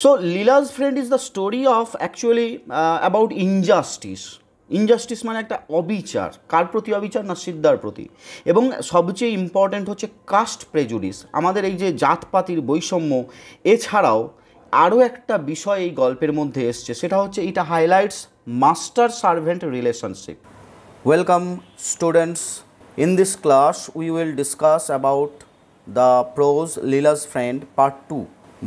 So Leela's friend is the story of actually uh, about injustice. Injustice মানে একটা অবিচার কার প্রতি অবিচার না সিদ্ধার প্রতি এবং সবচেয়ে ইম্পর্ট্যান্ট হচ্ছে কাস্ট প্রেজুডিস আমাদের এই যে জাতপাতির বৈষম্য এছাড়াও আরও একটা বিষয় এই গল্পের মধ্যে এসছে সেটা হচ্ছে এটা highlights master servant relationship welcome students in this class we will discuss about the prose Leela's friend part two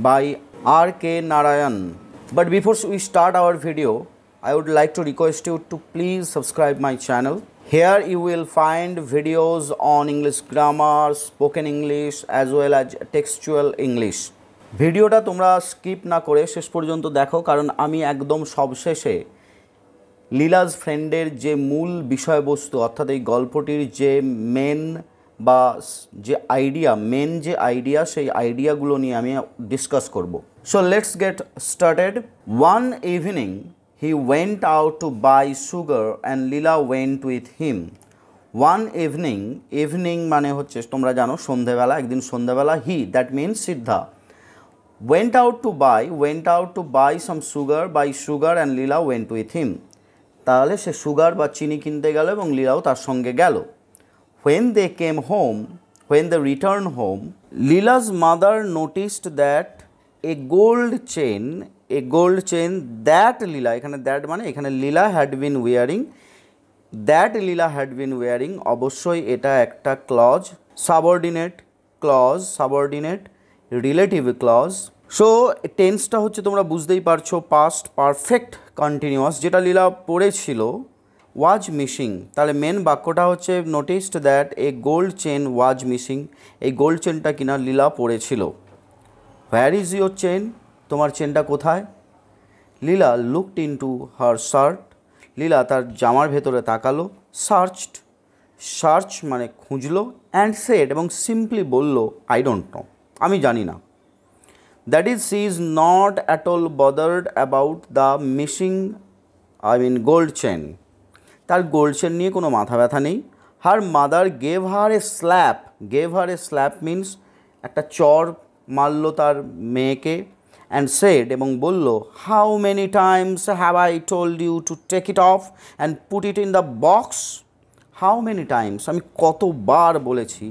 by R.K. Narayan. But before we start our video, I would like to request you to please subscribe my channel. Here you will find videos on English grammar, spoken English as well as textual English. ভিডিওটা তোমরা skip না করে শেষ পর্যন্ত দেখো কারণ আমি একদম সবশেষে লীলাজ ফ্রেন্ডের যে মূল বিষয়বস্তু অর্থাৎ এই গল্পটির যে মেন বা যে আইডিয়া মেন যে আইডিয়া সেই আইডিয়াগুলো নিয়ে আমি ডিসকাস করব so let's get started one evening he went out to buy sugar and Leela went with him one evening evening মানে হচ্ছে তোমরা জানো সন্ধেবেলা একদিন সন্ধ্যেবেলা he that means Sidda went out to buy went out to buy some sugar buy sugar and Leela went with him তাহলে সে sugar বা চিনি কিনতে গেল এবং লীলাও তার সঙ্গে গেল When they came home, when they returned home, Leela's mother noticed that a gold chain, a gold chain that Leela, that মানে Leela had been wearing, that Leela had been wearing, অবশ্যই এটা একটা clause subordinate clause subordinate relative clause so টেন্সটা হচ্ছে তোমরা বুঝতেই পারছো past perfect continuous যেটা লীলা পড়েছিল ওয়াজ মিসিং তাহলে মেন বাক্যটা হচ্ছে noticed that a gold chain was missing এই গোল্ড চেনটা কিনা লীলা পড়েছিল হোয়ার ইজ ইউর চেন তোমার চেনটা কোথায় Leela looked into her shirt Leela তার জামার ভেতরে তাকালো সার্চড সার্চ মানে খুঁজলো অ্যান্ড সেট এবং সিম্পলি বলল আই ডোন্ট নো আমি জানি না that is she is not at all bothered about the missing I mean gold chain তার গোলসেন নিয়ে কোনো মাথা ব্যথা নেই her mother gave her a slap gave her a slap means একটা চর মারল তার মেয়েকে অ্যান্ড সেড এবং বলল how many times have I told you to take it off and put it in the box how many times আমি কতবার বলেছি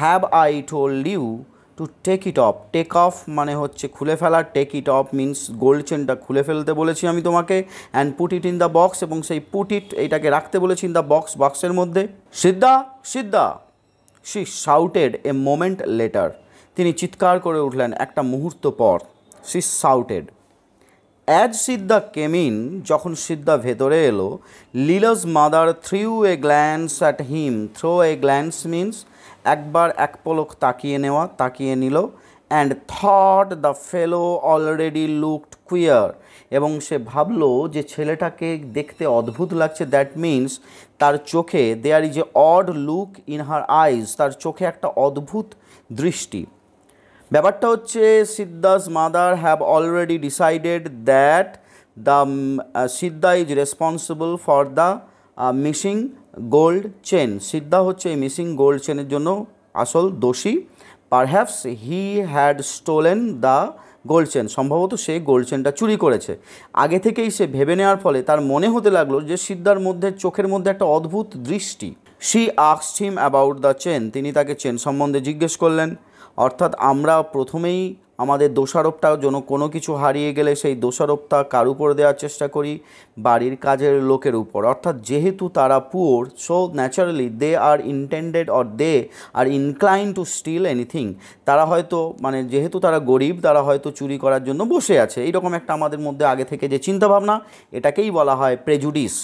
have I told you to take it off take off মানে হচ্ছে খুলে ফেলা take it off means gold চেনটা খুলে ফেলতে বলেছি আমি তোমাকে and put it in the box এবং সেই পুট ইট এইটাকে রাখতে বলেছি ইন দ্য বক্স বক্সের মধ্যে Sidda Sidda she shouted a moment later তিনি চিৎকার করে উঠলেন একটা মুহূর্ত পর she shouted as Sidda came in যখন সিদ্ধা ভেতরে এলো Leela's mother threw a glance at him throw a glance means একবার এক পলক তাকিয়ে নেওয়া তাকিয়ে নিল and thought the fellow already looked queer এবং সে ভাবলো যে ছেলেটাকে দেখতে অদ্ভুত লাগছে দ্যাট মিন্স তার চোখে there is an odd look in her eyes তার চোখে একটা অদ্ভুত দৃষ্টি ব্যাপারটা হচ্ছে Sidda's mother have already decided that the Sidda is responsible for the missing gold chain Sidda হচ্ছে এই মিসিং গোল্ড চেনের জন্য আসল দোষী perhaps he had stolen the gold chain সম্ভবত সে গোল্ড চেনটা চুরি করেছে আগে থেকেই সে ভেবে নেওয়ার ফলে তার মনে হতে লাগলো যে সিদ্ধার মধ্যে চোখের মধ্যে একটা অদ্ভুত দৃষ্টি শি আক্সড হিম অ্যাবাউট দ্য চেন তিনি তাকে চেন সম্বন্ধে জিজ্ঞেস করলেন অর্থাৎ আমরা প্রথমেই আমাদের দোষারোপটা যেন কোনো কিছু হারিয়ে গেলে সেই দোষারোপটা কার উপর দেওয়ার চেষ্টা করি বাড়ির কাজের লোকের উপর অর্থাৎ যেহেতু তারা poor so naturally they are intended or they are incline to steal anything তারা হয়তো মানে যেহেতু তারা গরিব তারা হয়তো চুরি করার জন্য বসে আছে এইরকম একটা আমাদের মধ্যে আগে থেকে যে চিন্তাভাবনা এটাকেই বলা হয় prejudice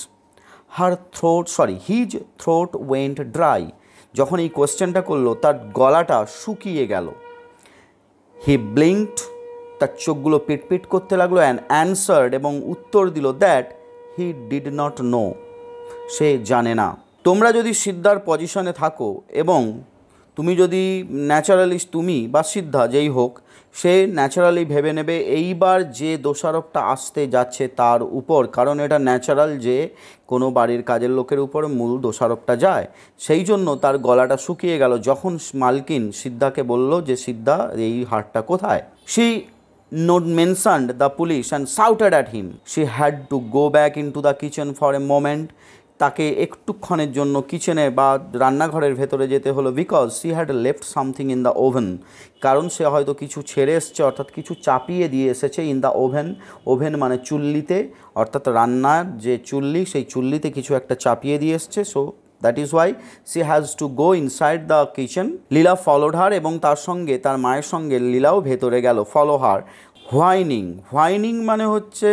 her throat sorry his throat went dry যখন এই কোয়েশ্চেনটা করলো তার গলাটা শুকিয়ে গেল হি ব্লিঙ্কড তার চোখগুলো পিটপিট করতে লাগলো অ্যান্ড অ্যান্সার্ড এবং উত্তর দিল that he did not know সে জানে না তোমরা যদি সিদ্ধার পজিশনে থাকো এবং তুমি যদি ন্যাচারালিস্ট তুমি বা সিদ্ধা যেই হোক সে ন্যাচারালি ভেবে নেবে এইবার যে দোষারোপটা আসতে যাচ্ছে তার উপর কারণ এটা ন্যাচারাল যে কোনো বাড়ির কাজের লোকের উপর মূল দোষারোপটা যায় সেই জন্য তার গলাটা শুকিয়ে গেল যখন মালকিন সিদ্ধাকে বলল যে সিদ্ধা এই হারটা কোথায় she not the police and shouted at him she had to go back into the kitchen for a moment তাকে একটুক্ষণের জন্য কিচেনে বা রান্নাঘরের ভেতরে যেতে হলো because she had left something in the oven কারণ সে হয়তো কিছু ছেড়ে এসছে অর্থাৎ কিছু চাপিয়ে দিয়ে এসেছে ইন দ্য ওভেন ওভেন মানে চুল্লিতে অর্থাৎ রান্নার যে চুল্লি সেই চুল্লিতে কিছু একটা চাপিয়ে দিয়ে এসছে so that is why she has to go inside the kitchen Leela followed her এবং তার সঙ্গে তার মায়ের সঙ্গে লীলাও ভেতরে গেল ফলো হার হোয়াইনিং হোয়াইনিং মানে হচ্ছে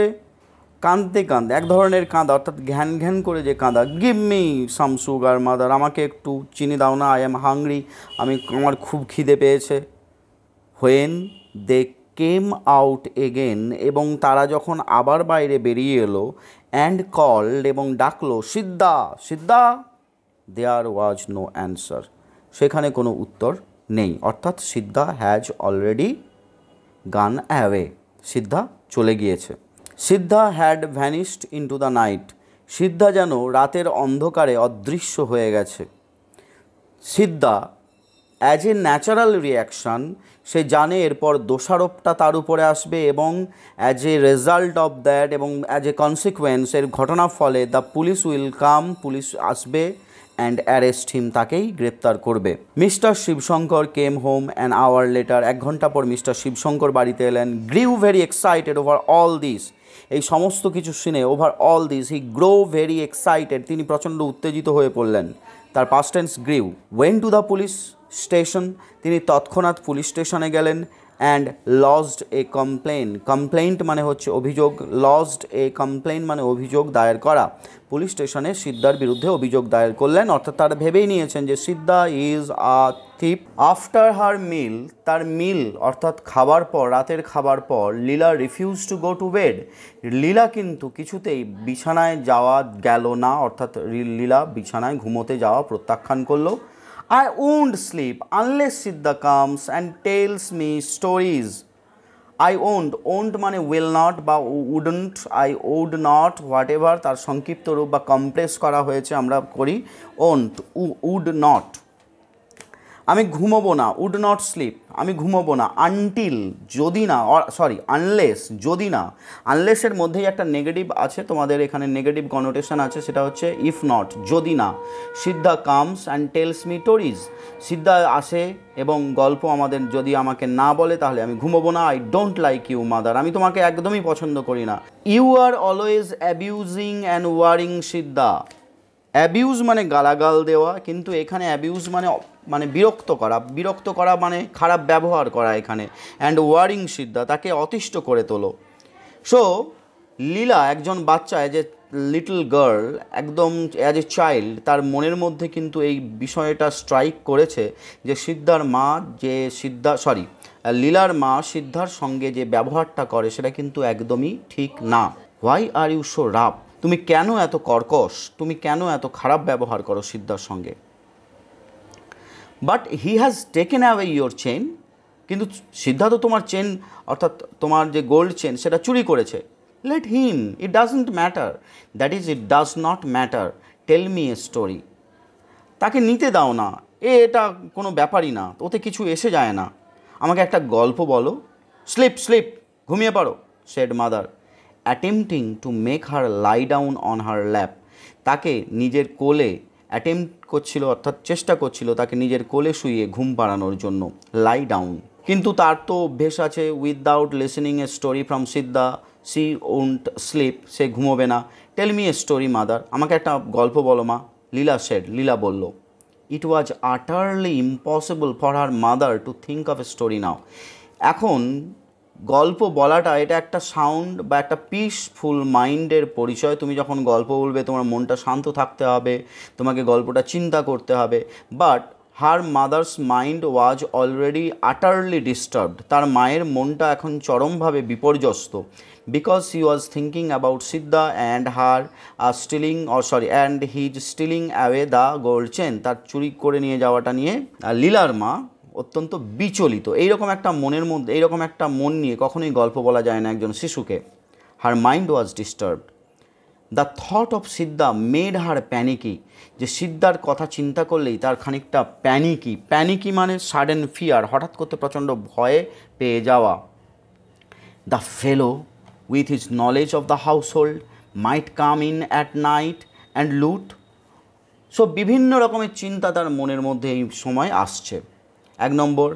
কাঁদতে কাঁদে এক ধরনের কাঁদা অর্থাৎ ঘ্যান ঘ্যান করে যে কাঁদা give me some sugar mother আমাকে একটু চিনি দাও না আই এম হাংরি আমি আমার খুব খিদে পেয়েছে when they came out again এবং তারা যখন আবার বাইরে বেরিয়ে এলো অ্যান্ড কল্ড এবং ডাকলো সিদ্ধা সিদ্ধা দেয়ার ওয়াজ নো অ্যান্সার সেখানে কোনো উত্তর নেই অর্থাৎ Siddha has already gone away Siddha চলে গিয়েছে Siddha had vanished into the night Siddha যেন রাতের অন্ধকারে অদৃশ্য হয়ে গেছে Siddha as a natural reaction সে জানে এরপর দোষারোপটা তার উপরে আসবে এবং as a result of that এবং অ্যাজ এ কনসিকুয়েন্স এর ঘটনার ফলে the police will come police আসবে অ্যান্ড অ্যারেস্ট হিম তাকেই গ্রেপ্তার করবে mister Shivshankar came home and hour later এক ঘন্টা পর মিস্টার শিবশঙ্কর বাড়িতে এলেন grew very excited over all this এই সমস্ত কিছু শুনে over all this he grow very excited তিনি প্রচণ্ড উত্তেজিত হয়ে পড়লেন তার past tense grew went to the police station তিনি তৎক্ষণাৎ পুলিশ স্টেশনে গেলেন and lodged a complain complaint মানে হচ্ছে অভিযোগ লজড এ কমপ্লেন মানে অভিযোগ দায়ের করা পুলিশ স্টেশনে সিদ্ধার বিরুদ্ধে অভিযোগ দায়ের করলেন অর্থাৎ তারা ভেবেই নিয়েছেন যে সিদ্ধা ইজ আ থিপ আফটার হার মিল তার মিল অর্থাৎ খাবার পর রাতের খাবার পর Leela refuse to go to bed Leela কিন্তু কিছুতেই বিছানায় যাওয়া গেল না অর্থাৎ লীলা বিছানায় ঘুমোতে যাওয়া প্রত্যাখ্যান করলো I won't sleep unless Siddha comes and tells me stories. I won't won't মানে উইল নট বা wouldn't I would not whatever তার সংক্ষিপ্ত রূপ বা কমপ্লেস করা হয়েছে আমরা করি ওন্ট উড নট আমি ঘুমোবো না উড নট স্লিপ আমি ঘুমবো না আনটিল যদি না সরি আনলেস যদি না আনলেসের মধ্যেই একটা নেগেটিভ আছে তোমাদের এখানে নেগেটিভ কনোটেশন আছে সেটা হচ্ছে ইফ নট যদি না Siddha comes and tells me stories Siddha আসে এবং গল্প আমাদের যদি আমাকে না বলে তাহলে আমি ঘুমবো না I don't like you mother আমি তোমাকে একদমই পছন্দ করি না you are always abusing and worrying Siddha abuse মানে গালাগাল দেওয়া কিন্তু এখানে অ্যাবিউজ মানে মানে বিরক্ত করা বিরক্ত করা মানে খারাপ ব্যবহার করা এখানে অ্যান্ড ওয়ারিং সিদ্ধা তাকে অতিষ্ঠ করে তোলো সো লীলা একজন বাচ্চা এ লিটল গার্ল একদম অ্যাজ এ চাইল্ড তার মনের মধ্যে কিন্তু এই বিষয়টা স্ট্রাইক করেছে যে সিদ্ধার মা যে সিদ্ধা সরি লীলার মা সিদ্ধার সঙ্গে যে ব্যবহারটা করে সেটা কিন্তু একদমই ঠিক না why are you so rough তুমি কেন এত কর্কশ তুমি কেন এত খারাপ ব্যবহার করো সিদ্ধার সঙ্গে but he has taken away your chain কিন্তু সিদ্ধা তো তোমার চেন অর্থাৎ তোমার যে গোল্ড চেন সেটা চুরি করেছে let him it doesn't matter that is it does not matter tell me a story তাকে নিতে দাও না এ এটা কোনো ব্যাপারই না ওতে কিছু এসে যায় না আমাকে একটা গল্প বলো স্লিপ স্লিপ ঘুমিয়ে পড়ো said mother attempting to make her lie down on her lap তাকে নিজের কোলে অ্যাটেম্প করছিল অর্থাৎ চেষ্টা করছিল তাকে নিজের কোলে শুয়ে ঘুম পাড়ানোর জন্য লাই ডাউন কিন্তু তার তো অভ্যেস আছে without listening a story from Siddha she won't sleep সে ঘুমোবে না tell me a story mother আমাকে একটা গল্প বলো মা লীলা শেড লীলা বলল it was utterly impossible for her mother to think of a story now এখন গল্প বলাটা এটা একটা সাউন্ড বা একটা পিসফুল মাইন্ডের পরিচয় তুমি যখন গল্প বলবে তোমার মনটা শান্ত থাকতে হবে তোমাকে গল্পটা চিন্তা করতে হবে but her mother's mind was already utterly disturbed তার মায়ের মনটা এখন চরমভাবে বিপর্যস্ত because he was thinking about Siddha and her আর stealing uh sorry and his stealing away the gold chain তার চুরি করে নিয়ে যাওয়াটা নিয়ে লীলার uh, মা অত্যন্ত বিচলিত এইরকম একটা মনের মধ্যে এইরকম একটা মন নিয়ে কখনোই গল্প বলা যায় না একজন শিশুকে her mind was disturbed the thought of Siddha made her panicky যে সিদ্ধার কথা চিন্তা করলেই তার খানিকটা প্যানিকি প্যানিকি মানে সাডেন ফিয়ার হঠাৎ করতে প্রচণ্ড ভয়ে পেয়ে যাওয়া the fellow with his knowledge of the household might come in at night and loot so বিভিন্ন রকমের চিন্তা তার মনের মধ্যে এই সময় আসছে এক নম্বর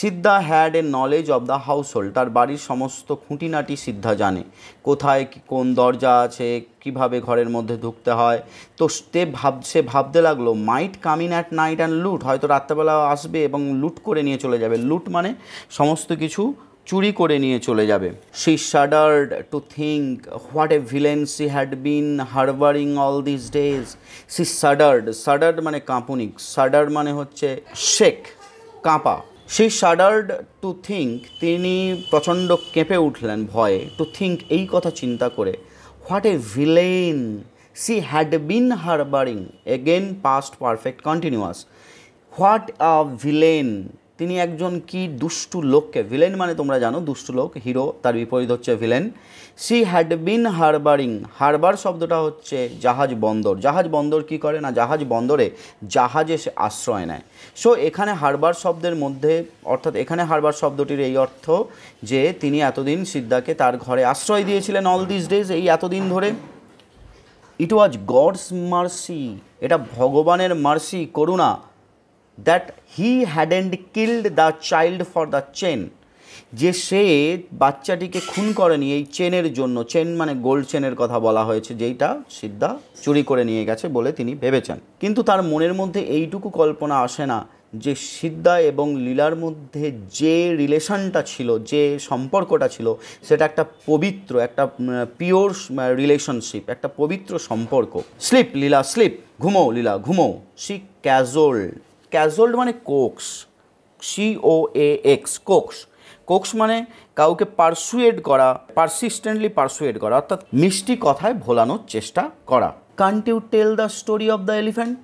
Siddha had a knowledge of the household তার বাড়ির সমস্ত খুঁটিনাটি সিদ্ধা জানে কোথায় কোন দরজা আছে কিভাবে ঘরের মধ্যে ঢুকতে হয় তো সে ভাব সে ভাবতে লাগলো might come in at night and loot হয়তো রাত্রেবেলা আসবে এবং লুট করে নিয়ে চলে যাবে লুট মানে সমস্ত কিছু চুরি করে নিয়ে চলে যাবে she shuddered to think what a villain she had been harbouring all this days she shuddered shuddered মানে কাঁপুনিক শাডার মানে হচ্ছে শেখ কাঁপা সেই শাডার্ড টু থিঙ্ক তিনি প্রচণ্ড কেঁপে উঠলেন ভয়ে টু থিঙ্ক এই কথা চিন্তা করে what a villain she had been harbouring again past perfect continuous what a villain তিনি একজন কি দুষ্টু লোককে ভিলেন মানে তোমরা জানো দুষ্টু লোক হিরো তার বিপরীত হচ্ছে villain she had been harbouring harbour শব্দটা হচ্ছে জাহাজ বন্দর জাহাজ বন্দর কি করে না জাহাজ বন্দরে জাহাজে সে আশ্রয় নেয় সো এখানে হারবার শব্দের মধ্যে অর্থাৎ এখানে হারবার শব্দটির এই অর্থ যে তিনি এতদিন সিদ্ধাকে তার ঘরে আশ্রয় দিয়েছিলেন অল দিস ডেজ এই এতদিন ধরে ইট ওয়াজ গডস মার্সি এটা ভগবানের মার্সি করুণা that he hadn't killed the child for the chain যে সে বাচ্চাটিকে খুন করেনি এই চেনের জন্য চেন মানে গোল্ড চেনের কথা বলা হয়েছে যেইটা সিদ্ধা চুরি করে নিয়ে গেছে বলে তিনি ভেবেছেন কিন্তু তার মনের মধ্যে এইটুকু কল্পনা আসে না যে সিদ্ধা এবং লীলার মধ্যে যে রিলেশনটা ছিল যে সম্পর্কটা ছিল সেটা একটা পবিত্র একটা পিওর রিলেশনশিপ একটা পবিত্র সম্পর্ক স্লিপ লীলা স্লিপ ঘুমো লীলা ঘুমো সি ক্যাজোল্ড ক্যাজোল্ড মানে coax C O A X coax coax মানে কাউকে পারসুয়েড করা পারসিস্টেন্টলি পারসুয়েড করা অর্থাৎ মিষ্টি কথায় ভোলানোর চেষ্টা করা can't you tell the story of the elephant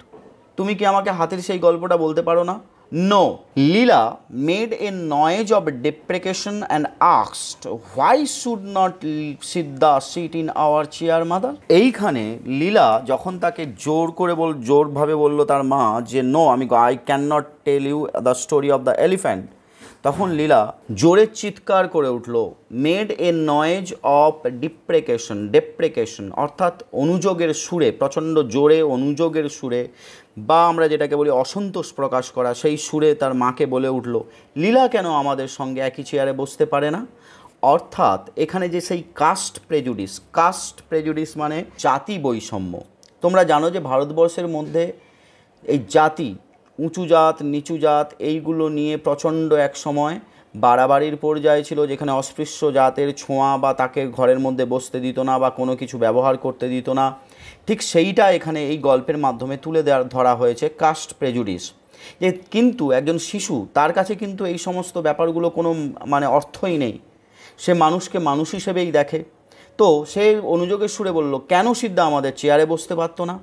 তুমি কি আমাকে হাতের সেই গল্পটা বলতে পারো না No, Leela made a noise of deprecation and asked, Why should not Siddha sit in our chair, mother? এইখানে লীলা যখন তাকে জোর করে বল জোরভাবে বলল তার মা যে নো আমি I can not tell you the story of the elephant তখন লীলা জোরে চিৎকার করে উঠল made a noise of deprecation deprecation অর্থাৎ অনুযোগের সুরে প্রচণ্ড জোরে অনুযোগের সুরে বা আমরা যেটাকে বলি অসন্তোষ প্রকাশ করা সেই সুরে তার মাকে বলে উঠল লীলা কেন আমাদের সঙ্গে একই চেয়ারে বসতে পারে না অর্থাৎ এখানে যে সেই কাস্ট প্রেজুডিস কাস্ট প্রেজুডিস মানে জাতি বৈষম্য তোমরা জানো যে ভারতবর্ষের মধ্যে এই জাতি উঁচু জাত নিচু জাত এইগুলো নিয়ে প্রচণ্ড এক সময় বাড়াবাড়ির পর্যায়ে ছিল যেখানে অস্পৃশ্য জাতের ছোঁয়া বা তাকে ঘরের মধ্যে বসতে দিত না বা কোনো কিছু ব্যবহার করতে দিত না ঠিক সেইটা এখানে এই গল্পের মাধ্যমে তুলে দেওয়ার ধরা হয়েছে কাস্ট প্রেজুডিস যে কিন্তু একজন শিশু তার কাছে কিন্তু এই সমস্ত ব্যাপারগুলো কোনো মানে অর্থই নেই সে মানুষকে মানুষ হিসেবেই দেখে তো সে অনুযোগের সুরে বলল কেন সিদ্ধা আমাদের চেয়ারে বসতে পারতো না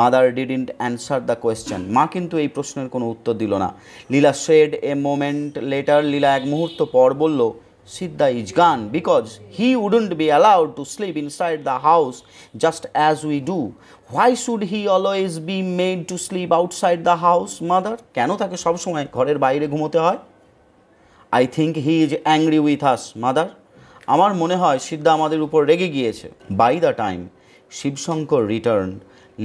mother didn't answer the question মা কিন্তু এই প্রশ্নের কোনো উত্তর দিল না Leela said a moment later Leela এক মুহূর্ত পর বলল Siddha is gone because he wouldn't be allowed to sleep inside the house just as we do why should he always be made to sleep outside the house mother কেন তাকে সবসময় ঘরের বাইরে ঘুমোতে হয় I think he is angry with us mother আমার মনে হয় সিদ্ধা আমাদের উপর রেগে গিয়েছে by the time Shivshankar return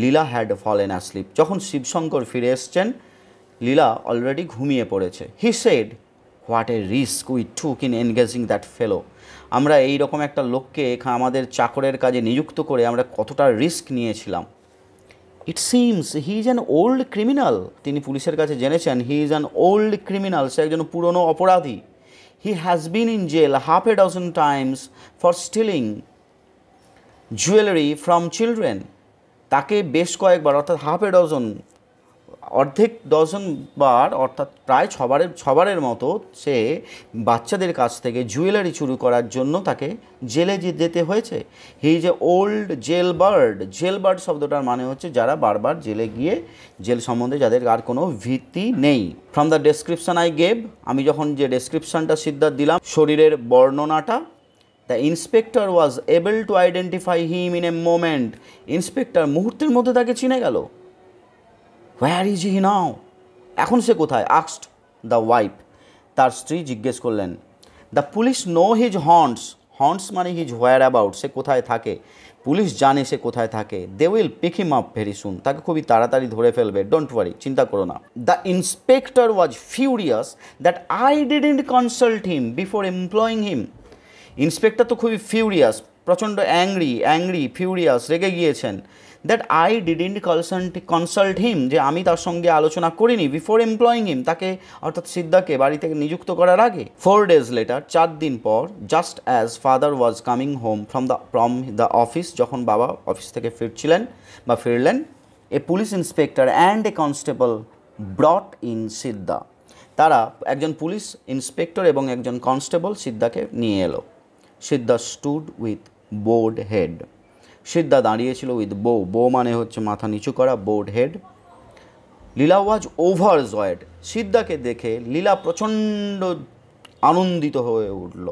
Leela had fallen asleep যখন শিবশঙ্কর ফিরে এসছেন লীলা অলরেডি ঘুমিয়ে পড়েছে he said what a risk we took in engaging that fellow আমরা এই রকম একটা লোককে আমাদের চাকরের কাজে নিযুক্ত করে আমরা কতটা রিস্ক নিয়েছিলাম it seems he is an old criminal তিনি পুলিশের কাছে জেনেছেন he is an old criminal সে একজন পুরনো অপরাধী he has been in jail half a dozen times for stealing jewellery from children তাকে বেশ কয়েকবার অর্থাৎ হাফ এ ডজন অর্ধেক ডজন বার অর্থাৎ প্রায় ছবারের ছবারের মতো সে বাচ্চাদের কাছ থেকে জুয়েলারি চুরি করার জন্য তাকে জেলে যেতে হয়েছে he is a old jail bird jail bird শব্দটার মানে হচ্ছে যারা বারবার জেলে গিয়ে জেল সম্বন্ধে যাদের আর কোনো ভিত্তি নেই from the description I gave আমি যখন যে ডেসক্রিপশানটা সিদ্ধার্থ দিলাম শরীরের বর্ণনাটা the inspector was able to identify him in a moment inspector মুহূর্তের মধ্যে তাকে চিনে গেল হোয়ার ইজ হি নাও এখন সে কোথায় আক্সড দ্য ওয়াইফ তার স্ত্রী জিজ্ঞেস করলেন the police know his horns horns মানে হিজ হোয়ার অ্যাবাউট সে কোথায় থাকে পুলিশ জানে সে কোথায় থাকে they will pick him up very soon তাকে খুবই তাড়াতাড়ি ধরে ফেলবে ডোন্ট ওয়ারি চিন্তা করো না the inspector was furious that I didn't consult him before employing him inspector তো খুবই ফিউরিয়াস প্রচণ্ড অ্যাংরি অ্যাংরি ফিউরিয়াস রেগে গিয়েছেন that I didn't consult consult him যে আমি তার সঙ্গে আলোচনা করিনি বিফোর এমপ্লয়িং হিম তাকে অর্থাৎ সিদ্ধাকে বাড়ি থেকে নিযুক্ত করার আগে ফোর ডেজ লেটার চার দিন পর just as father was coming home from the from the office যখন বাবা অফিস থেকে ফিরছিলেন বা ফিরলেন a police inspector and a constable brought in Siddha তারা একজন পুলিশ ইন্সপেক্টর এবং একজন কনস্টেবল সিদ্ধাকে নিয়ে এলো Siddha stood with bowed head Siddha দাঁড়িয়েছিল উইথ বো বো মানে হচ্ছে মাথা নিচু করা bowed head Leela was overjoyed সিদ্ধাকে দেখে লীলা প্রচণ্ড আনন্দিত হয়ে উঠল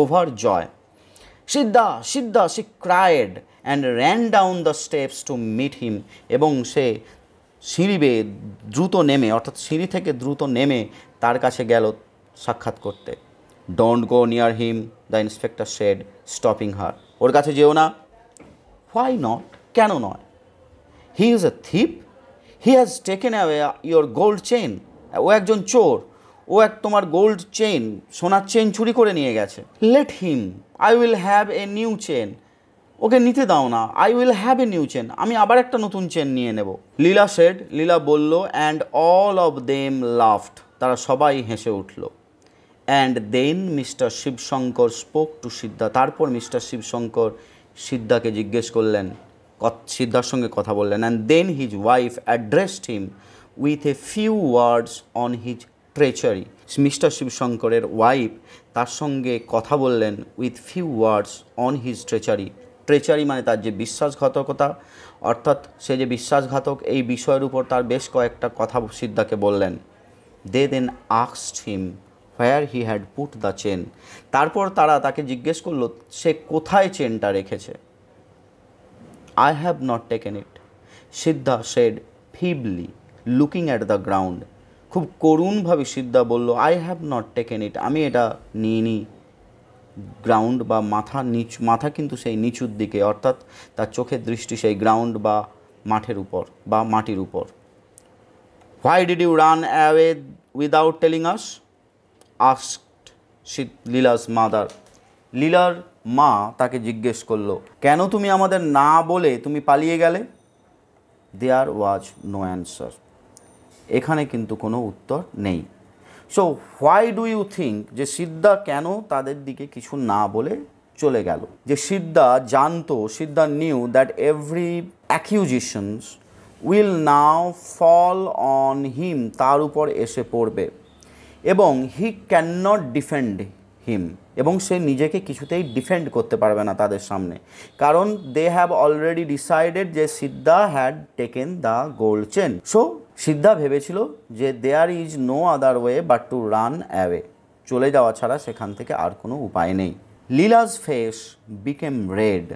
over joy Siddha Siddha she cried and ran down the steps to meet him এবং সে সিঁড়ি বেয়ে দ্রুত নেমে অর্থাৎ সিঁড়ি থেকে দ্রুত নেমে তার কাছে গেল সাক্ষাৎ করতে don't go near him the inspector said stopping her ওর কাছে যেও না হোয়াই নট কেন নয় he is a thief he has taken away your gold chain ও একজন চোর ও এক তোমার গোল্ড চেন সোনার চেন চুরি করে নিয়ে গেছে let him I will have a new chain ওকে নিতে দাও না I will have a new chain আমি আবার একটা নতুন চেন নিয়ে নেব লীলা শেড লীলা বলল and all of them laughed তারা সবাই হেসে উঠল and then mister Shivshankar spoke to Siddha তারপর মিস্টার শিবশঙ্কর সিদ্ধাকে জিজ্ঞেস করলেন সিদ্ধার সঙ্গে কথা বললেন and then his wife addressed him with a few words on his treachery mister শিবশঙ্করের ওয়াইফ তার সঙ্গে কথা বললেন with few words on his treachery treachery মানে তার যে বিশ্বাসঘাতকতা অর্থাৎ সে যে বিশ্বাসঘাতক এই বিষয়ের উপর তার বেশ কয়েকটা কথা সিদ্ধাকে বললেন দে দেন আক্সড him where he had put the chain তারপর তারা তাকে জিজ্ঞেস করলো সে কোথায় চেনটা রেখেছে I have not taken it Siddha said feebly looking at the ground খুব করুণভাবে সিদ্ধা বলল I have not taken it আমি এটা নিয়ে নিই গ্রাউন্ড বা মাথা নিচ মাথা কিন্তু সেই নিচুর দিকে অর্থাৎ তার চোখের দৃষ্টি সেই গ্রাউন্ড বা মাঠের উপর বা মাটির উপর why did you run away without telling us asked she Leela's mother লীলার মা তাকে জিজ্ঞেস করলো কেন তুমি আমাদের না বলে তুমি পালিয়ে গেলে দেয়ার ওয়াজ নো অ্যান্সার এখানে কিন্তু কোনো উত্তর নেই so why do you think যে সিদ্ধা কেন তাদের দিকে কিছু না বলে চলে গেল যে সিদ্ধা জানতো Siddha knew that every accusations will now fall on him তার উপর এসে পড়বে এবং he can not defend him এবং সে নিজেকে কিছুতেই ডিফেন্ড করতে পারবে না তাদের সামনে কারণ দে হ্যাভ অলরেডি ডিসাইডেড যে Siddha had taken the gold chain so Siddha ভেবেছিল যে there is no other way but to run away চলে যাওয়া ছাড়া সেখান থেকে আর কোনো উপায় নেই লীলাজ ফেস বিকেম রেড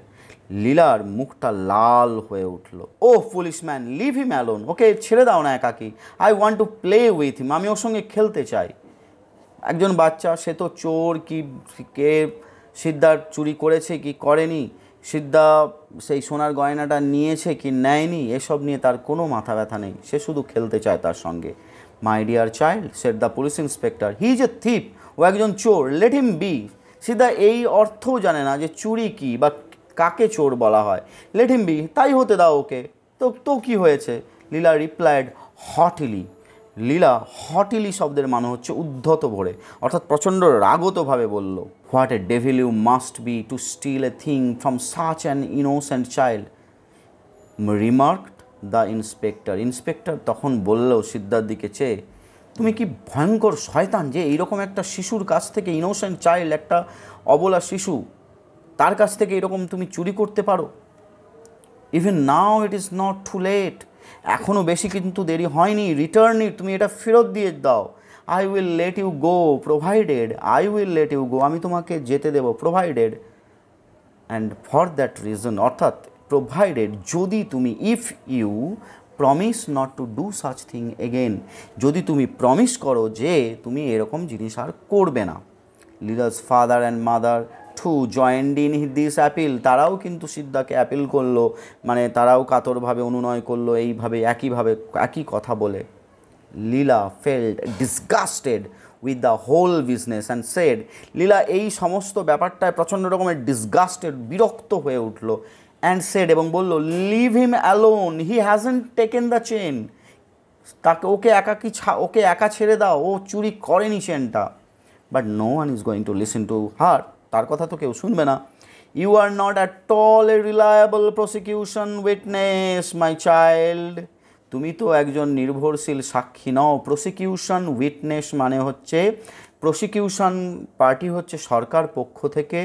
লীলার মুখটা লাল হয়ে উঠল oh police man leave him alone ওকে ছেড়ে দাও না একাকি I want to play with him আমি ওর সঙ্গে খেলতে চাই একজন বাচ্চা সে তো চোর কি কে সিদ্ধার চুরি করেছে কি করেনি সিদ্ধা সেই সোনার গয়নাটা নিয়েছে কি নেয়নি এসব নিয়ে তার কোনো মাথা ব্যথা নেই সে শুধু খেলতে চায় তার সঙ্গে my dear child said the police inspector he is a thief ও একজন চোর লেট হিম বি সিদ্ধা এই অর্থও জানে না যে চুরি কি বা কাকে চোর বলা হয় লেট হিম বি তাই হতে দাও ওকে তো তো কী হয়েছে লীলা রিপ্লাইড হটলি লীলা হটলি শব্দের মানে হচ্ছে উদ্ধত ভরে অর্থাৎ প্রচণ্ড রাগতভাবে বলল what a devil you must be to steal a thing from such an innocent child remarked the inspector inspector তখন বলল সিদ্ধার দিকে চেয়ে তুমি কি ভয়ঙ্কর শয়তান যে এইরকম একটা শিশুর কাছ থেকে ইনোসেন্ট চাইল্ড একটা অবলা শিশু তার কাছ থেকে এরকম তুমি চুরি করতে পারো even now it is not too late এখনও বেশি কিন্তু দেরি হয়নি রিটার্ন ইট তুমি এটা ফেরত দিয়ে দাও I will let you go provided I will let you go আমি তোমাকে যেতে দেবো provided and for that reason অর্থাৎ প্রোভাইডেড যদি তুমি if you promise not to do such thing again যদি তুমি প্রমিস করো যে তুমি এরকম জিনিস আর করবে না leaders father and mother too joined in this appeal তারাও কিন্তু সিদ্ধাকে অ্যাপিল করলো মানে তারাও কাতরভাবে অনুনয় করলো এইভাবে একইভাবে একই কথা বলে Leela felt disgusted with the whole business and said Leela এই সমস্ত ব্যাপারটায় প্রচণ্ড রকমের ডিসগাস্টেড বিরক্ত হয়ে উঠল অ্যান্ড সেড এবং বলল leave him alone he hasn't taken the chain তাকে ওকে একা কি ছা ওকে একা ছেড়ে দাও ও চুরি করেনি চেনটা but no one is going to listen to her তার কথা তো কেউ শুনবে না you are not at all a reliable prosecution witness my child তুমি তো একজন নির্ভরশীল সাক্ষী নও প্রসিকিউশন উইটনেস মানে হচ্ছে প্রসিকিউশন পার্টি হচ্ছে সরকার পক্ষ থেকে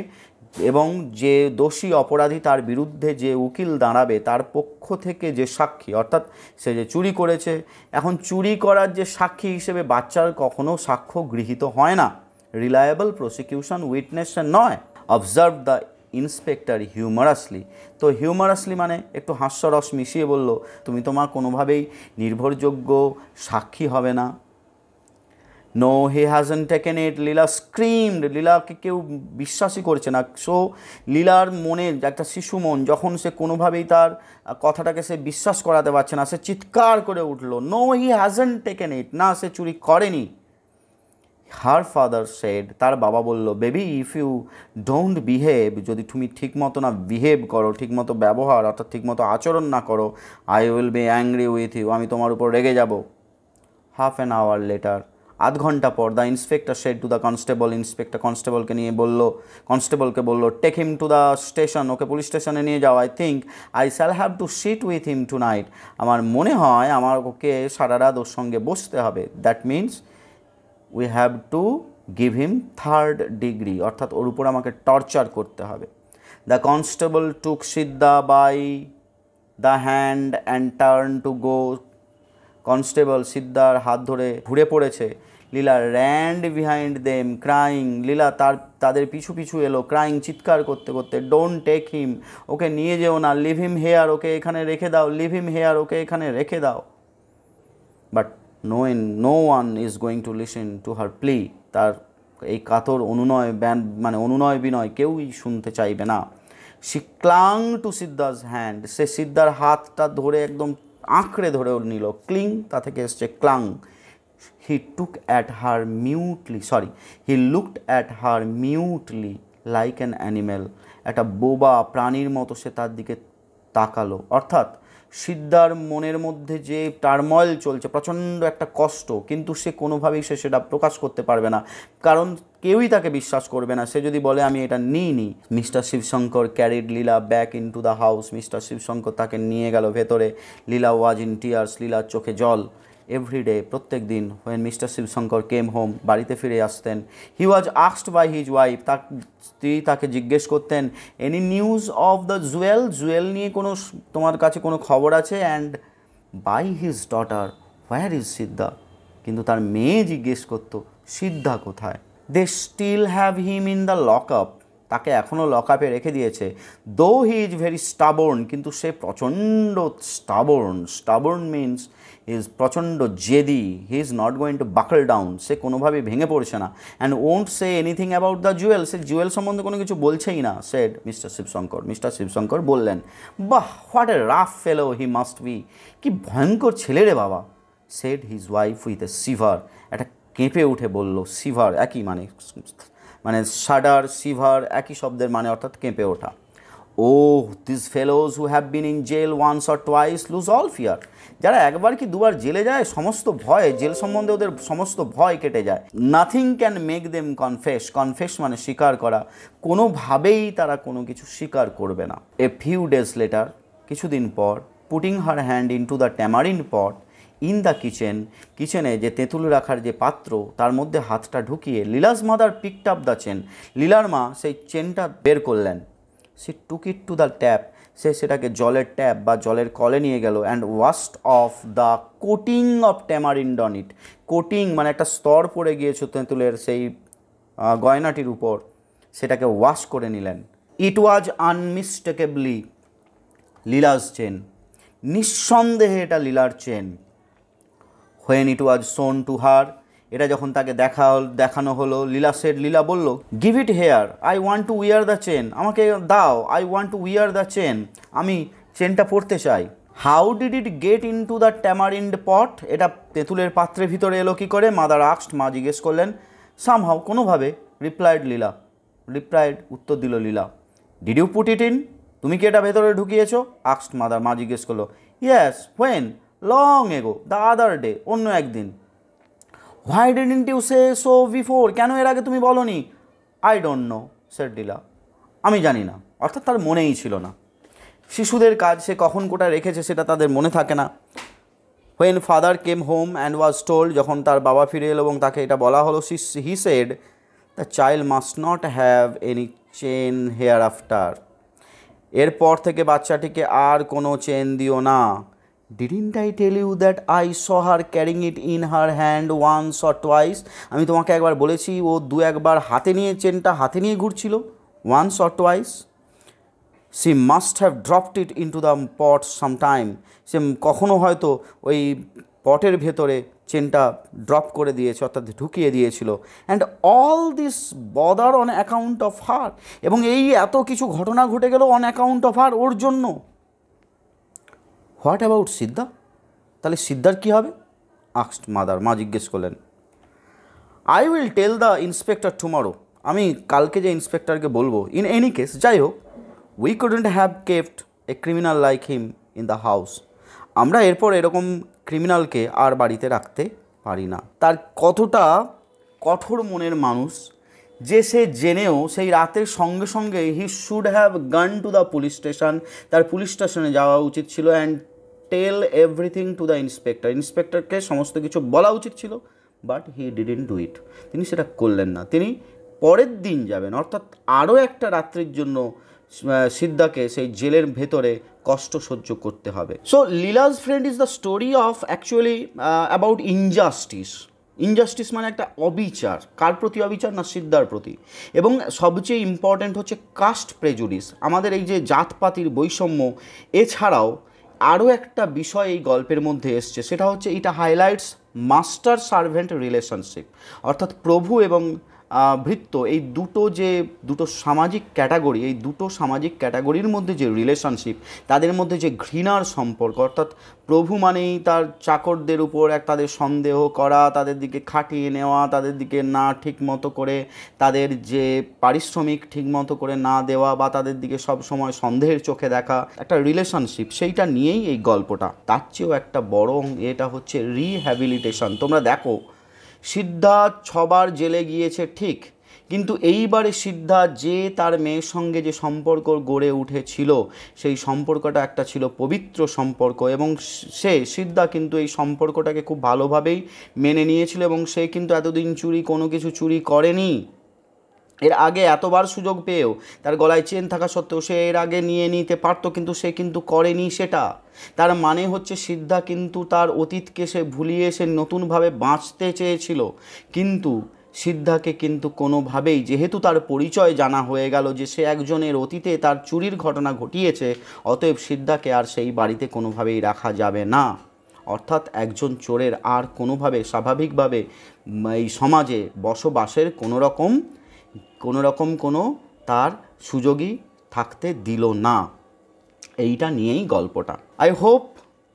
এবং যে দোষী অপরাধী তার বিরুদ্ধে যে উকিল দাঁড়াবে তার পক্ষ থেকে যে সাক্ষী অর্থাৎ সে যে চুরি করেছে এখন চুরি করার যে সাক্ষী হিসেবে বাচ্চার কখনো সাক্ষ্য গৃহীত হয় না রিলায়েবল প্রসিকিউশন উইটনেস নয় অবজার্ভ দ্য ইন্সপেক্টর হিউমারাসলি তো হিউমারাসলি মানে একটু হাস্যরস মিশিয়ে বলল তুমি তোমার কোনোভাবেই নির্ভরযোগ্য সাক্ষী হবে না no he hasn't taken it Leela screamed লীলাকে কেউ বিশ্বাসই করছে না সো লীলার মনে একটা শিশু মন যখন সে কোনোভাবেই তার কথাটাকে সে বিশ্বাস করাতে পারছে না সে চিৎকার করে উঠল নো হি হ্যাজন টেকেন ইট না সে চুরি করেনি হার ফাদার সেড তার বাবা বলল baby if you don't behave যদি তুমি ঠিকমতো না বিহেভ করো ঠিকমতো ব্যবহার অর্থাৎ ঠিকমতো আচরণ না করো I will be angry with you আমি তোমার উপর রেগে যাব হাফ অ্যান আওয়ার লেটার আধ ঘন্টা পর the inspector said to the constable inspector কনস্টেবলকে নিয়ে বলল কনস্টেবলকে বলল take him to the station ওকে পুলিশ স্টেশনে নিয়ে যাও I think I shall have to sit with him tonight আমার মনে হয় আমার ওকে সারা রাত ওর সঙ্গে বসতে হবে that means we have to give him third degree অর্থাৎ ওর উপর আমাকে টর্চার করতে হবে the constable took Siddha by the hand and turn to go constable সিদ্ধার হাত ধরে ঘুরে পড়েছে Leela ran behind them crying Leela তার তাদের পিছু পিছু এলো ক্রাইং চিৎকার করতে করতে ডোন্ট টেক হিম ওকে নিয়ে যেও না লিভ হিম হেয়ার ওকে এখানে রেখে দাও লিভ হিম হেয়ার ওকে এখানে রেখে দাও but no, in, no one is going to listen to her plea তার এই কাতর অনুনয় ব্যান মানে অনুনয় বিনয় কেউই শুনতে চাইবে না she clung to Siddha's hand সে সিদ্ধার হাতটা ধরে একদম আঁকড়ে ধরে নিল ক্লিং তা থেকে এসছে clung he took at her mutely sorry he looked at her mutely like an animal একটা বোবা প্রাণীর মতো সে তার দিকে তাকালো অর্থাৎ সিদ্ধার মনের মধ্যে যে টার্ময়েল চলছে প্রচণ্ড একটা কষ্ট কিন্তু সে কোনোভাবেই সে সেটা প্রকাশ করতে পারবে না কারণ কেউই তাকে বিশ্বাস করবে না সে যদি বলে আমি এটা নিইনি mister Shivshankar carried Leela back into the house mister Shivshankar তাকে নিয়ে গেল ভেতরে লীলা ওয়াজ ইন টিয়ার্স লীলার চোখে জল এভরিডে প্রত্যেক দিন when mister Shivshankar came home বাড়িতে ফিরে আসতেন he was asked by his wife তার স্ত্রী তাকে জিজ্ঞেস করতেন any news of the jewel jewel নিয়ে কোনো তোমার কাছে কোনো খবর আছে and by his daughter where is Siddha কিন্তু তার মেয়ে জিজ্ঞেস করতো সিদ্ধা কোথায় they still have him in the lock up তাকে এখনও লক আপে রেখে দিয়েছে দো হি ইজ ভেরি স্টাবর্ন কিন্তু সে প্রচণ্ড স্টাবর্ন স্টাবর্ন মিনস ইজ প্রচণ্ড জেদি he is not going to buckle down সে কোনোভাবেই ভেঙে পড়ছে না and won't say anything about the jewel সে জুয়েল সম্বন্ধে কোনো কিছু বলছেই না said mister Shivshankar mister Shivshankar বললেন বাহ what a rough fellow he must be কি ভয়ঙ্কর ছেলে রে বাবা said his wife with a shiver একটা কেঁপে উঠে বলল সিভার একই মানে মানে সাডার সিভার একই শব্দের মানে অর্থাৎ কেঁপে ওঠা Oh, these fellows who have been in jail once or twice lose all fear. যারা একবার কি দুবার জেলে যায় সমস্ত ভয় জেল সম্বন্ধে ওদের সমস্ত ভয় কেটে যায় nothing can make them confess confess মানে স্বীকার করা কোনোভাবেই তারা কোনো কিছু স্বীকার করবে না এ ফিউ ডেজ লেটার কিছুদিন পর putting her hand into the tamarind pot in the kitchen কিচেনে যে তেঁতুল রাখার যে পাত্র তার মধ্যে হাতটা ঢুকিয়ে Leela's mother picked up the chain লীলার মা সেই চেনটা বের করলেন she took it to the tap সে সেটাকে জলের ট্যাপ বা জলের কলে নিয়ে গেল and washed off the coating of tamarind on it coating মানে একটা স্তর পড়ে গিয়েছে তেঁতুলের সেই গয়নাটির উপর সেটাকে ওয়াশ করে নিলেন ইট ওয়াজ আনমিস্টেকেবলি লীলাস চেন নিঃসন্দেহে এটা লীলার chain when it was shown to her এটা যখন তাকে দেখা দেখানো হলো লীলা সেট লীলা বলল give it here I want to wear the chain আমাকে দাও I want to wear the chain আমি চেনটা পড়তে চাই how did it get into the tamarind pot এটা তেঁতুলের পাত্রের ভিতরে এলো কী করে মাদার আক্সড মা জিজ্ঞেস করলেন সামহাও কোনোভাবে রিপ্লাইড লীলা রিপ্লাইড উত্তর দিল Leela did you put it in তুমি কি এটা ভেতরে ঢুকিয়েছো আক্সড মাদার মা জিজ্ঞেস করলো yes when long ago the other day অন্য একদিন why didn't you say so before কেন এর আগে তুমি বলনি I don't know said Leela আমি জানি না অর্থাৎ তার মনেই ছিল না শিশুদের কাজ সে কখন কোটা রেখেছে সেটা তাদের মনে থাকে না when father came home and was told যখন তার বাবা ফিরে এলো এবং তাকে এটা বলা হলো he said the child must not have any chain hereafter এরপর থেকে বাচ্চাটিকে আর কোনো চেন দিও না didn't I tell you that I saw her carrying it in her hand once or twice আমি তোমাকে একবার বলেছি ও দু একবার হাতে নিয়ে চেনটা হাতে নিয়ে ঘুরছিল once or twice she must have dropped it into the pot sometime সে কখনো হয়তো ওই পটের ভেতরে চেনটা ড্রপ করে দিয়েছে অর্থাৎ ঢুকিয়ে দিয়েছিল and all this bother on account of her এবং এই এত কিছু ঘটনা ঘটে গেল অন অ্যাকাউন্ট অফ হার ওর জন্য হোয়াট অ্যাবাউট সিদ্ধা তাহলে সিদ্ধার কী হবে আক্সড মাদার মা জিজ্ঞেস করলেন I will tell the inspector tomorrow আমি কালকে যে ইন্সপেক্টরকে বলবো ইন এনি কেস যাই হোক we couldn't have kept a criminal like him in the house আমরা এরপর এরকম ক্রিমিনালকে আর বাড়িতে রাখতে পারি না তার কতটা কঠোর মনের মানুষ যে সে জেনেও সেই রাতের সঙ্গে সঙ্গে he should have gone to the police station তার পুলিশ স্টেশনে যাওয়া উচিত ছিল and tell everything to the inspector ইন্সপেক্টরকে সমস্ত কিছু বলা উচিত ছিল but he didn't do it তিনি সেটা করলেন না তিনি পরের দিন যাবেন অর্থাৎ আরও একটা রাত্রির জন্য সিদ্ধাকে সেই জেলের ভেতরে কষ্ট সহ্য করতে হবে so Leela's friend is the story of actually about injustice injustice মানে একটা অবিচার কার প্রতি অবিচার না সিদ্ধার প্রতি এবং সবচেয়ে ইম্পর্ট্যান্ট হচ্ছে কাস্ট প্রেজুডিস আমাদের এই যে জাতপাতির বৈষম্য এছাড়াও আরও একটা বিষয় এই গল্পের মধ্যে এসছে সেটা হচ্ছে এটা হাইলাইটস মাস্টার সার্ভেন্ট রিলেশনশিপ অর্থাৎ প্রভু এবং ভৃত্য এই দুটো যে দুটো সামাজিক ক্যাটাগরি এই দুটো সামাজিক ক্যাটাগরির মধ্যে যে রিলেশনশিপ তাদের মধ্যে যে ঘৃণার সম্পর্ক অর্থাৎ প্রভু মানেই তার চাকরদের উপর এক তাদের সন্দেহ করা তাদের দিকে খাটিয়ে নেওয়া তাদের দিকে না ঠিক মতো করে তাদের যে পারিশ্রমিক ঠিক মতো করে না দেওয়া বা তাদের দিকে সব সময় সন্দেহের চোখে দেখা একটা রিলেশনশিপ সেইটা নিয়েই এই গল্পটা তার চেয়েও একটা বড় এটা হচ্ছে রিহ্যাবিলিটেশন তোমরা দেখো সিদ্ধার্থ ছবার জেলে গিয়েছে ঠিক কিন্তু এইবারে সিদ্ধা যে তার মেয়ের সঙ্গে যে সম্পর্ক গড়ে উঠেছিল সেই সম্পর্কটা একটা ছিল পবিত্র সম্পর্ক এবং সে সিদ্ধা কিন্তু এই সম্পর্কটাকে খুব ভালোভাবেই মেনে নিয়েছিল এবং সে কিন্তু এতদিন চুরি কোনো কিছু চুরি করেনি এর আগে এতবার সুযোগ পেয়েও তার গলায় চেন থাকা সত্ত্বেও সে এর আগে নিয়ে নিতে পারতো কিন্তু সে কিন্তু করেনি সেটা তার মানে হচ্ছে সিদ্ধা কিন্তু তার অতীতকে সে ভুলিয়ে সে নতুনভাবে বাঁচতে চেয়েছিল কিন্তু সিদ্ধাকে কিন্তু কোনোভাবেই যেহেতু তার পরিচয় জানা হয়ে গেল যে সে একজনের অতীতে তার চুরির ঘটনা ঘটিয়েছে অতএব সিদ্ধাকে আর সেই বাড়িতে কোনোভাবেই রাখা যাবে না অর্থাৎ একজন চোরের আর কোনোভাবে স্বাভাবিকভাবে এই সমাজে বসবাসের কোনো রকম কোনো রকম কোনো তার সুযোগই থাকতে দিল না এইটা নিয়েই গল্পটা I hope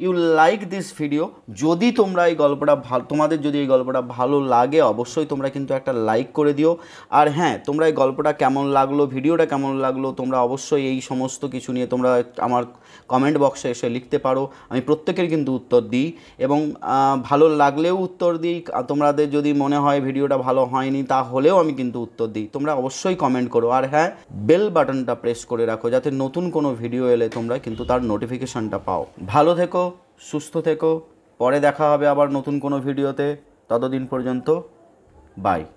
you like this video যদি তোমরা এই গল্পটা তোমাদের যদি এই গল্পটা ভালো লাগে অবশ্যই তোমরা কিন্তু একটা লাইক করে দিও আর হ্যাঁ তোমরা এই গল্পটা কেমন লাগলো ভিডিওটা কেমন লাগলো তোমরা অবশ্যই এই সমস্ত কিছু নিয়ে তোমরা আমার কমেন্ট বক্সে এসে লিখতে পারো আমি প্রত্যেকের কিন্তু উত্তর দিই এবং ভালো লাগলেও উত্তর দিই তোমাদের যদি মনে হয় ভিডিওটা ভালো হয়নি তাহলেও আমি কিন্তু উত্তর দিই তোমরা অবশ্যই কমেন্ট করো আর হ্যাঁ বেল বাটনটা প্রেস করে রাখো যাতে নতুন কোনো ভিডিও এলে তোমরা কিন্তু তার নোটিফিকেশানটা পাও ভালো থেকো সুস্থ থেকো পরে দেখা হবে আবার নতুন কোনো ভিডিওতে ততদিন পর্যন্ত বাই